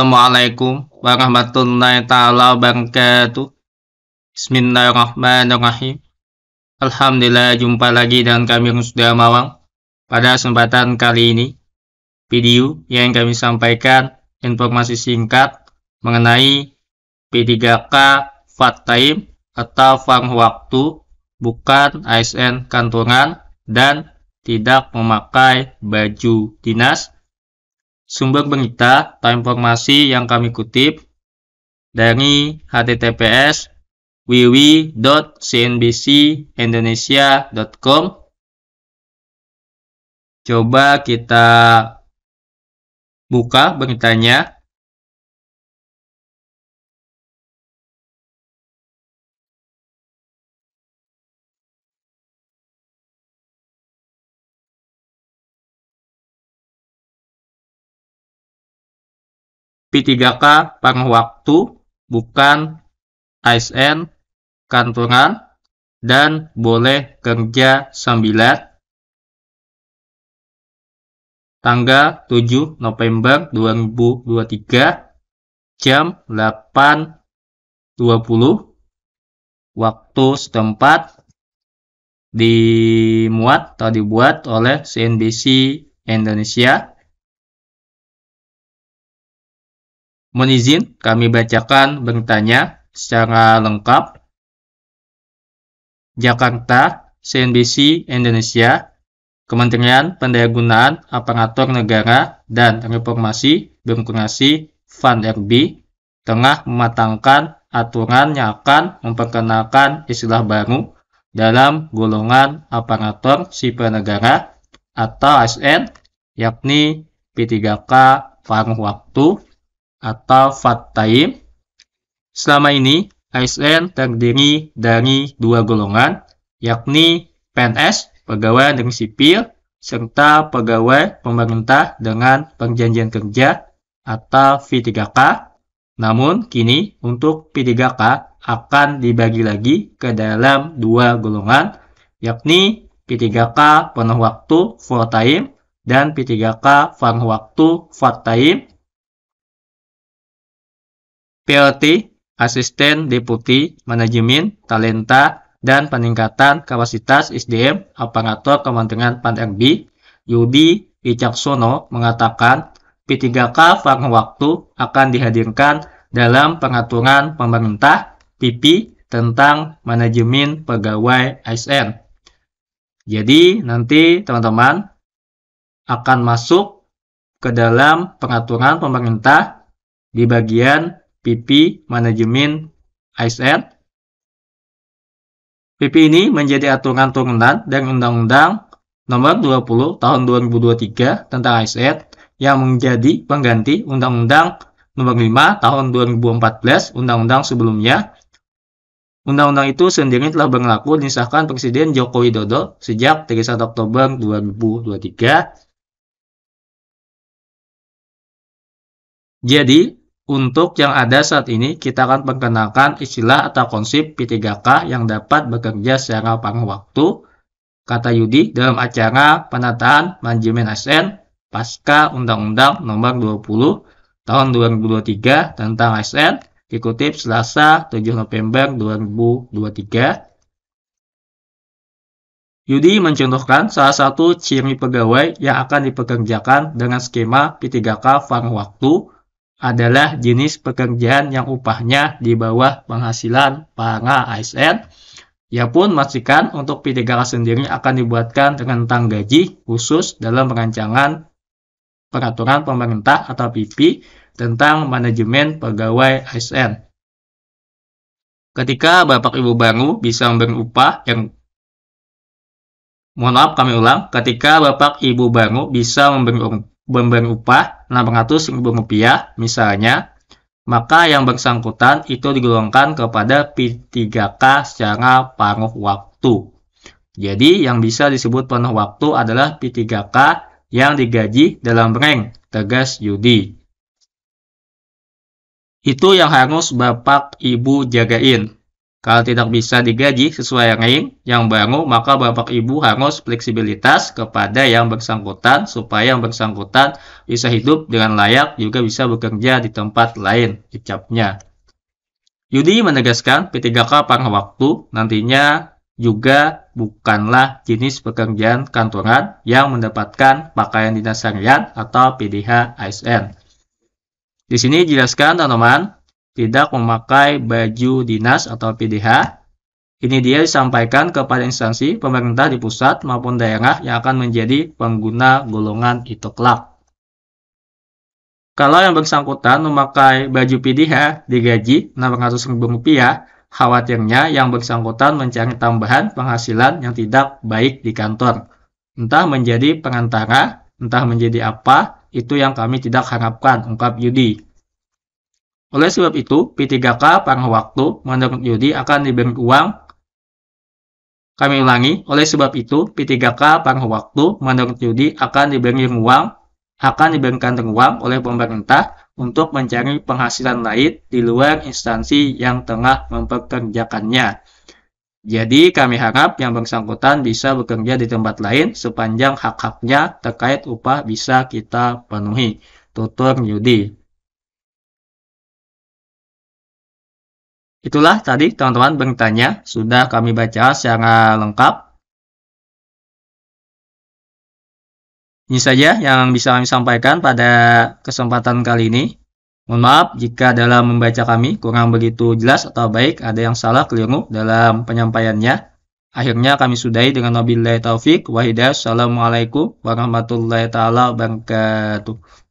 Assalamualaikum warahmatullahi taala wabarakatuh. Bismillahirrahmanirrahim. Alhamdulillah jumpa lagi dengan kami sudah Mawang. Pada kesempatan kali ini, video yang kami sampaikan informasi singkat mengenai P3K Fat time atau farm waktu bukan ASN kantongan dan tidak memakai baju dinas Sumber berita atau informasi yang kami kutip dari https wwwcnbcindonesiacom Coba kita buka beritanya. P3K pang Waktu, bukan ASN, kantoran, dan boleh kerja sambilan. tanggal 7 November 2023 jam 8.20 waktu setempat dimuat atau dibuat oleh CNBC Indonesia Mohon izin kami bacakan bertanya secara lengkap. Jakarta, CNBC Indonesia, Kementerian Pendayagunaan Aparatur Negara dan Reformasi Birokrasi Van RB tengah mematangkan aturan yang akan memperkenalkan istilah baru dalam golongan aparatur sipil negara atau ASN yakni P3K paruh waktu atau Fattaim. Selama ini, ASN terdiri dari dua golongan, yakni PNS, pegawai negeri sipil, serta pegawai pemerintah dengan perjanjian kerja atau P3K. Namun, kini untuk P3K akan dibagi lagi ke dalam dua golongan, yakni P3K penuh waktu full time dan P3K penuh waktu part time PLT, Asisten Deputi Manajemen Talenta dan Peningkatan Kapasitas SDM Aparatur Kementerian Pan-RB, Yudi Wicaksono mengatakan P3K Farm Waktu akan dihadirkan dalam pengaturan pemerintah PP tentang manajemen pegawai ASN. Jadi nanti teman-teman akan masuk ke dalam pengaturan pemerintah di bagian PP Manajemen ASN. PP ini menjadi aturan turunan dan Undang-Undang Nomor 20 Tahun 2023 tentang ASN yang menjadi pengganti Undang-Undang Nomor 5 Tahun 2014 Undang-Undang sebelumnya. Undang-undang itu sendiri telah berlaku disahkan Presiden Joko Widodo sejak 31 Oktober 2023. Jadi, untuk yang ada saat ini, kita akan perkenalkan istilah atau konsep P3K yang dapat bekerja secara panjang waktu, kata Yudi dalam acara penataan manajemen ASN pasca Undang-Undang Nomor 20 Tahun 2023 tentang ASN dikutip Selasa 7 November 2023. Yudi mencontohkan salah satu ciri pegawai yang akan dipekerjakan dengan skema P3K Farm Waktu adalah jenis pekerjaan yang upahnya di bawah penghasilan para ASN. Ia pun memastikan untuk P3K sendiri akan dibuatkan rentang gaji khusus dalam perancangan peraturan pemerintah atau PP tentang manajemen pegawai ASN. Ketika Bapak Ibu baru bisa memberi upah yang Mohon maaf kami ulang, ketika Bapak Ibu baru bisa memberi pemberian upah 600.000 rupiah misalnya, maka yang bersangkutan itu digolongkan kepada P3K secara paruh waktu. Jadi yang bisa disebut penuh waktu adalah P3K yang digaji dalam rank tegas Yudi. Itu yang harus Bapak Ibu jagain. Kalau tidak bisa digaji sesuai yang ring yang baru, maka Bapak Ibu harus fleksibilitas kepada yang bersangkutan supaya yang bersangkutan bisa hidup dengan layak juga bisa bekerja di tempat lain, ucapnya. Yudi menegaskan P3K pada waktu nantinya juga bukanlah jenis pekerjaan kantoran yang mendapatkan pakaian dinas harian atau PDH ASN. Di sini dijelaskan teman-teman tidak memakai baju dinas atau PDH. Ini dia disampaikan kepada instansi pemerintah di pusat maupun daerah yang akan menjadi pengguna golongan itu kelak. Kalau yang bersangkutan memakai baju PDH digaji Rp600.000, khawatirnya yang bersangkutan mencari tambahan penghasilan yang tidak baik di kantor. Entah menjadi pengantara, entah menjadi apa, itu yang kami tidak harapkan, ungkap Yudi. Oleh sebab itu, P3K pada waktu menurut Yudi akan diberi uang. Kami ulangi, oleh sebab itu, P3K pada waktu menurut Yudi akan diberi uang, akan diberikan uang oleh pemerintah untuk mencari penghasilan lain di luar instansi yang tengah mempekerjakannya. Jadi kami harap yang bersangkutan bisa bekerja di tempat lain sepanjang hak-haknya terkait upah bisa kita penuhi. Tutur Yudi. Itulah tadi teman-teman bertanya, sudah kami baca secara lengkap. Ini saja yang bisa kami sampaikan pada kesempatan kali ini. Mohon maaf jika dalam membaca kami kurang begitu jelas atau baik, ada yang salah keliru dalam penyampaiannya. Akhirnya kami sudahi dengan wabillahi taufik wa hidayah. Assalamualaikum warahmatullahi taala wabarakatuh.